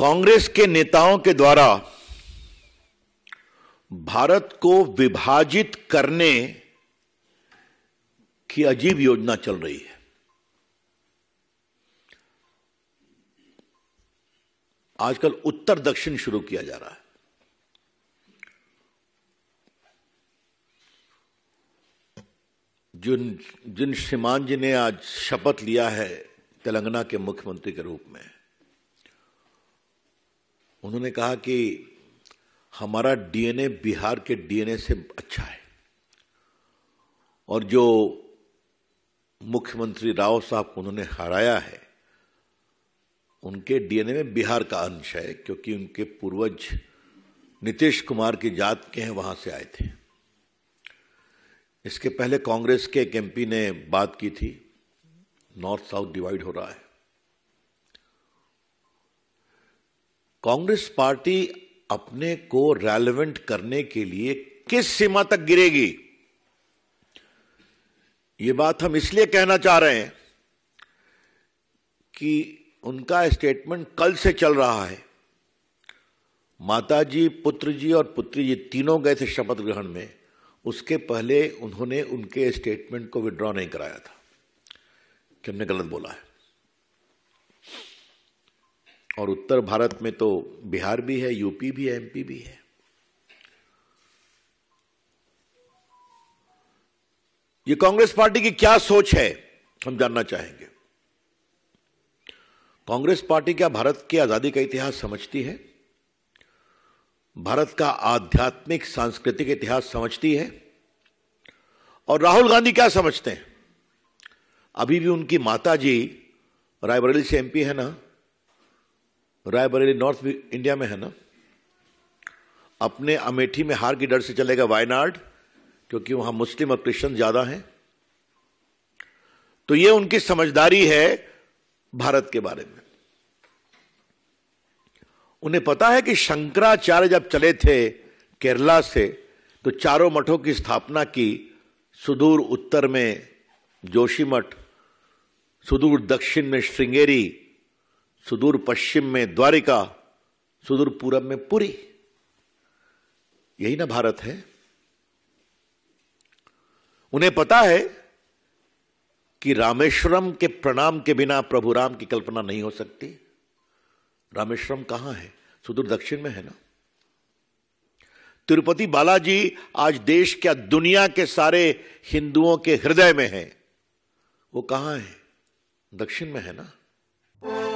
कांग्रेस के नेताओं के द्वारा भारत को विभाजित करने की अजीब योजना चल रही है आजकल उत्तर दक्षिण शुरू किया जा रहा है जिन जिन श्रीमान जी ने आज शपथ लिया है तेलंगाना के मुख्यमंत्री के रूप में उन्होंने कहा कि हमारा डीएनए बिहार के डीएनए से अच्छा है और जो मुख्यमंत्री राव साहब उन्होंने हराया है उनके डीएनए में बिहार का अंश है क्योंकि उनके पूर्वज नीतीश कुमार की जात के हैं वहां से आए थे इसके पहले कांग्रेस के एक एमपी ने बात की थी नॉर्थ साउथ डिवाइड हो रहा है कांग्रेस पार्टी अपने को रेलेवेंट करने के लिए किस सीमा तक गिरेगी ये बात हम इसलिए कहना चाह रहे हैं कि उनका स्टेटमेंट कल से चल रहा है माता जी पुत्र जी और पुत्री जी तीनों गए थे शपथ ग्रहण में उसके पहले उन्होंने उनके स्टेटमेंट को विड्रॉ नहीं कराया था कि हमने गलत बोला है और उत्तर भारत में तो बिहार भी है यूपी भी है एमपी भी है ये कांग्रेस पार्टी की क्या सोच है हम जानना चाहेंगे कांग्रेस पार्टी क्या भारत की आजादी का इतिहास समझती है भारत का आध्यात्मिक सांस्कृतिक इतिहास समझती है और राहुल गांधी क्या समझते हैं अभी भी उनकी माता जी रायबरेली से एमपी है ना रायबरेली नॉर्थ इंडिया में है ना अपने अमेठी में हार की डर से चलेगा वायनाड क्योंकि वहां मुस्लिम और क्रिश्चियन ज्यादा हैं तो यह उनकी समझदारी है भारत के बारे में उन्हें पता है कि शंकराचार्य जब चले थे केरला से तो चारों मठों की स्थापना की सुदूर उत्तर में जोशी मठ सुदूर दक्षिण में श्रृंगेरी सुदूर पश्चिम में द्वारिका सुदूर पूरब में पुरी यही ना भारत है उन्हें पता है कि रामेश्वरम के प्रणाम के बिना प्रभु राम की कल्पना नहीं हो सकती रामेश्वरम कहां है सुदूर दक्षिण में है ना तिरुपति बालाजी आज देश क्या दुनिया के सारे हिंदुओं के हृदय में है वो कहां है दक्षिण में है ना